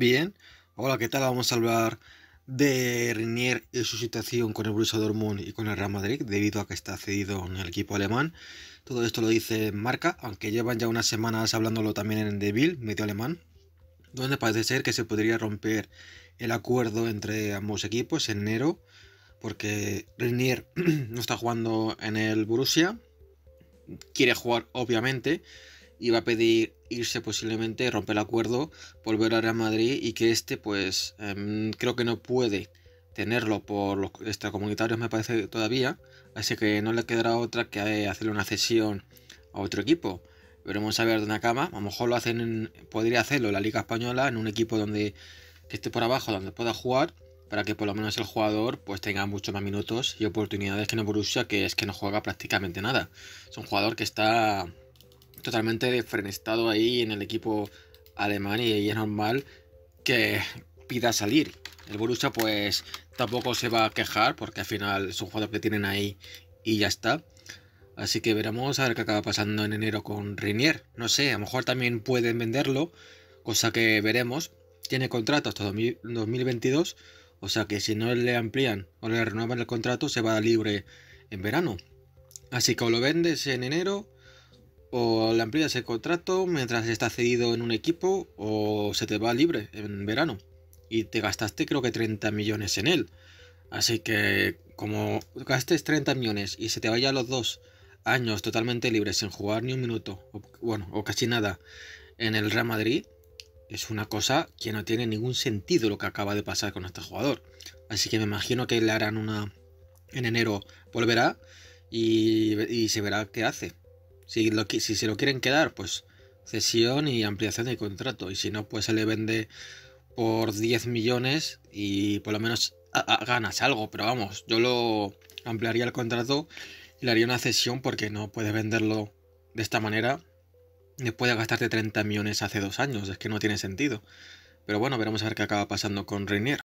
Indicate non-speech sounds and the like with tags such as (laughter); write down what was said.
Bien, hola, ¿qué tal? Vamos a hablar de Renier y su situación con el Borussia Dortmund y con el Real Madrid, debido a que está cedido en el equipo alemán. Todo esto lo dice Marca, aunque llevan ya unas semanas hablándolo también en Deville, medio alemán, donde parece ser que se podría romper el acuerdo entre ambos equipos en enero, porque Renier (clears throat) no está jugando en el Borussia, quiere jugar obviamente, Iba a pedir irse posiblemente, romper el acuerdo, volver a Real Madrid y que este pues em, creo que no puede tenerlo por los extracomunitarios me parece todavía, así que no le quedará otra que eh, hacerle una cesión a otro equipo. Veremos a ver de una cama, a lo mejor lo hacen podría hacerlo en la Liga Española, en un equipo donde que esté por abajo, donde pueda jugar, para que por lo menos el jugador pues tenga muchos más minutos y oportunidades que no Borussia, que es que no juega prácticamente nada. Es un jugador que está totalmente desfrenestado ahí en el equipo alemán y es normal que pida salir. El Borussia pues tampoco se va a quejar porque al final es un jugador que tienen ahí y ya está. Así que veremos a ver qué acaba pasando en enero con Rinier. No sé, a lo mejor también pueden venderlo, cosa que veremos. Tiene contrato hasta 2022, o sea que si no le amplían o le renuevan el contrato se va libre en verano. Así que o lo vendes en enero o le amplías el contrato mientras está cedido en un equipo o se te va libre en verano. Y te gastaste creo que 30 millones en él. Así que como gastes 30 millones y se te vaya los dos años totalmente libres sin jugar ni un minuto, o, bueno, o casi nada en el Real Madrid, es una cosa que no tiene ningún sentido lo que acaba de pasar con este jugador. Así que me imagino que le harán una... En enero volverá y se verá qué hace si, lo, si se lo quieren quedar, pues cesión y ampliación del contrato. Y si no, pues se le vende por 10 millones y por lo menos ganas algo. Pero vamos, yo lo ampliaría el contrato y le haría una cesión porque no puedes venderlo de esta manera después de gastarte 30 millones hace dos años. Es que no tiene sentido. Pero bueno, veremos a ver qué acaba pasando con Reinier.